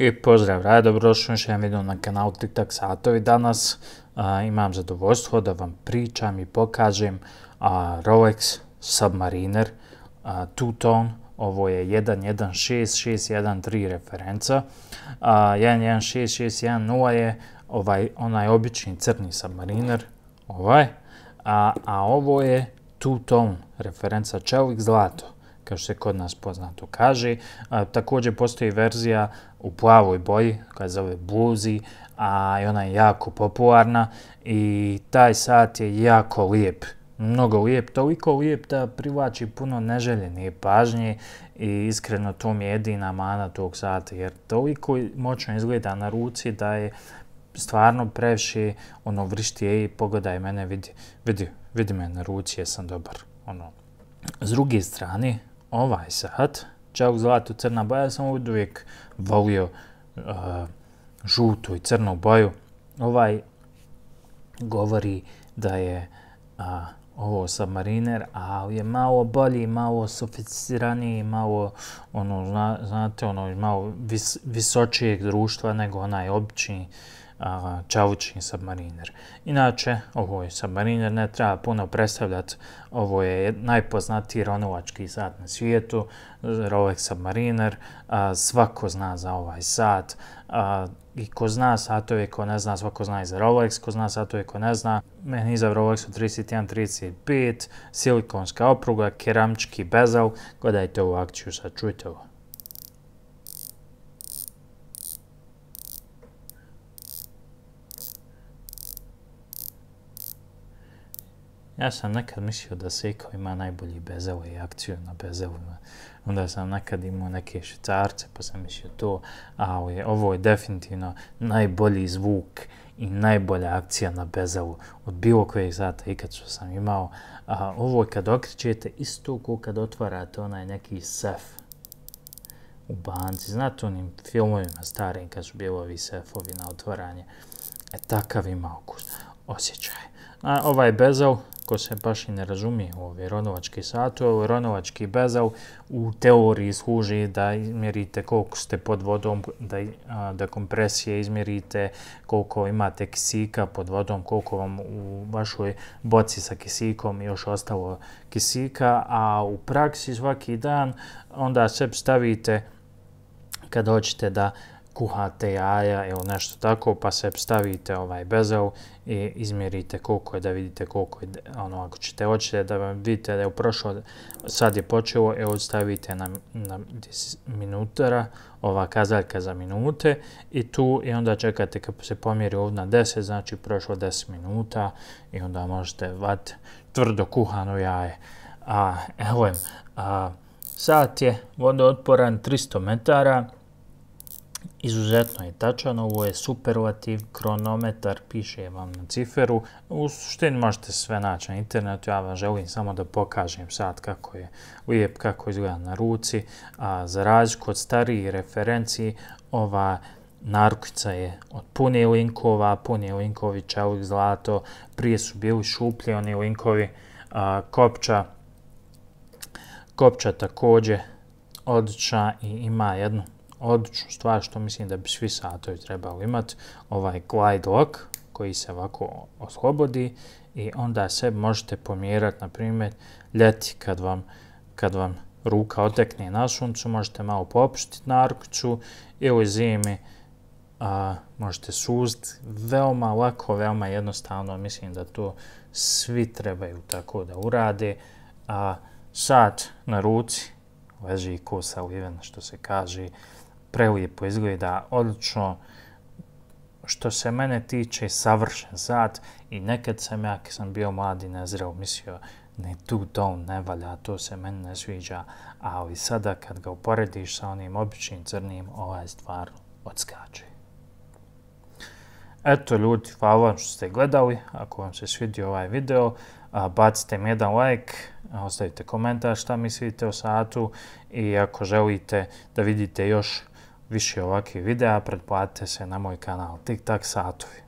I pozdrav raja, dobrošao još jedan video na kanal TikTok Satovi. Danas imam zadovoljstvo da vam pričam i pokažem Rolex Submariner Two Tone. Ovo je 116613 referenca. 116610 je ovaj, onaj obični crni Submariner. Ovaj. A, a ovo je Two Tone referenca Čelik Zlato kao što se kod nas poznato kaže. A, također postoji verzija u plavoj boji koja se zove bluzi, a i ona je jako popularna i taj sat je jako lijep. Mnogo lijep, toliko lijep da privlači puno neželjene pažnje i iskreno to mi je jedina mana tog sata jer toliko moćno izgleda na ruci da je stvarno previše ono vrištije i pogledaj mene, vidi, vidi, vidi me na ruci, jesam dobar. Ono. S druge strane, ovaj sad, čao zlato crna boja, sam uvijek volio uh, žutu i crnu boju. Ovaj govori da je uh, ovo submariner, ali je malo bolji, malo sofisticiraniji, malo, ono, zna, znate, ono, malo vis, visočijeg društva nego onaj obični uh, Čavučin Submariner. Inače, ovoj Submariner ne treba puno predstavljati, ovo je najpoznatiji ronovački sat na svijetu, Rolex Submariner, svako zna za ovaj sat, i ko zna satove, ko ne zna, svako zna i za Rolex, ko zna satove, ko ne zna, meni za Rolex 31-35, silikonska opruga, keramički bezel, gledajte ovu akciju, sad čujte ovo. Ja sam nekad mislio da Seiko ima najbolji bezel i akciju na bezelima. Onda sam nekad imao neke švicarce pa sam mislio to, ali ovo je definitivno najbolji zvuk i najbolja akcija na bezelu od bilo kojeg sata ikad što sam imao. A ovo je kad okrećete isto ko kad otvarate onaj neki sef u banci. Znate onim na starim kad su bilo ovi sefovi na otvaranje. E takav ima okus, osjećaj. A ovaj bezel, ko se baš i ne razumije u ovaj ronovački satu, ovaj ronovački bezal u teoriji služi da mjerite koliko ste pod vodom, da, da kompresije izmjerite, koliko imate kisika pod vodom, koliko vam u vašoj boci sa kisikom još ostalo kisika, a u praksi svaki dan onda sve stavite kad hoćete da uh, kuhate jaja ili nešto tako, pa se stavite ovaj bezel i izmjerite koliko je da vidite koliko je, ono, ako ćete hoćete da vam vidite da je prošlo, sad je počelo, evo stavite na, na minutara, ova kazaljka za minute i tu i onda čekate kad se pomjeri ovdje na 10, znači prošlo 10 minuta i onda možete vat tvrdo kuhano jaje. A, evo, a, sat je vodootporan 300 metara, Izuzetno je tačan, ovo je superlativ kronometar, piše vam na ciferu. U suštini možete sve naći na internetu, ja vam želim samo da pokažem sad kako je lijep, kako izgleda na ruci. A za razliku od starije referenciji, ova narukica je od pune linkova, pune linkovi čelik zlato, prije su bili šuplji oni linkovi, a, kopča, kopča također odlična i ima jednu odličnu stvar što mislim da bi svi satovi trebali imati, ovaj glide lock koji se ovako oslobodi i onda se možete pomjerati, na primjer, ljeti kad vam, kad vam ruka otekne na suncu, možete malo popustiti narkuću ili zimi a, možete suzd veoma lako, veoma jednostavno, mislim da to svi trebaju tako da urade. A, sat na ruci leži ko sa liven, što se kaže, prelijepo izgleda, odlično, što se mene tiče, savršen sat i nekad sam ja, kad sam bio mladi, nezreo, mislio, ne tu to ne valja, to se meni ne sviđa, ali sada kad ga uporediš sa onim običnim crnim, ovaj stvar odskače. Eto ljudi, hvala vam što ste gledali, ako vam se svidio ovaj video, bacite mi jedan like, ostavite komentar šta mislite o satu i ako želite da vidite još više ovakvih videa, pretplatite se na moj kanal TikTok Satovi.